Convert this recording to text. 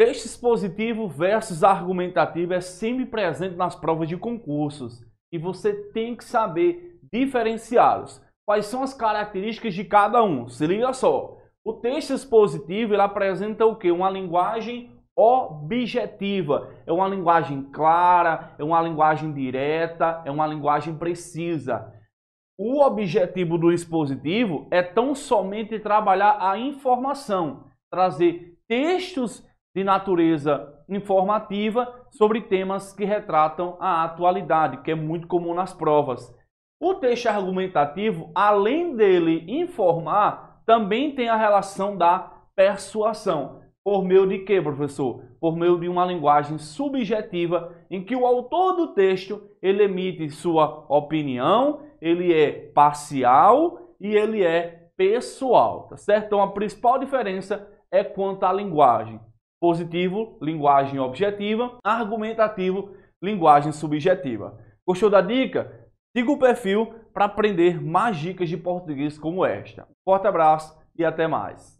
Texto expositivo versus argumentativo é sempre presente nas provas de concursos e você tem que saber diferenciá-los. Quais são as características de cada um? Se liga só. O texto expositivo ele apresenta o que? Uma linguagem objetiva. É uma linguagem clara, é uma linguagem direta, é uma linguagem precisa. O objetivo do expositivo é tão somente trabalhar a informação, trazer textos de natureza informativa sobre temas que retratam a atualidade, que é muito comum nas provas. O texto argumentativo, além dele informar, também tem a relação da persuasão. Por meio de quê, professor? Por meio de uma linguagem subjetiva em que o autor do texto ele emite sua opinião, ele é parcial e ele é pessoal, tá certo? Então a principal diferença é quanto à linguagem. Positivo, linguagem objetiva. Argumentativo, linguagem subjetiva. Gostou da dica? Siga o perfil para aprender mais dicas de português como esta. Forte abraço e até mais.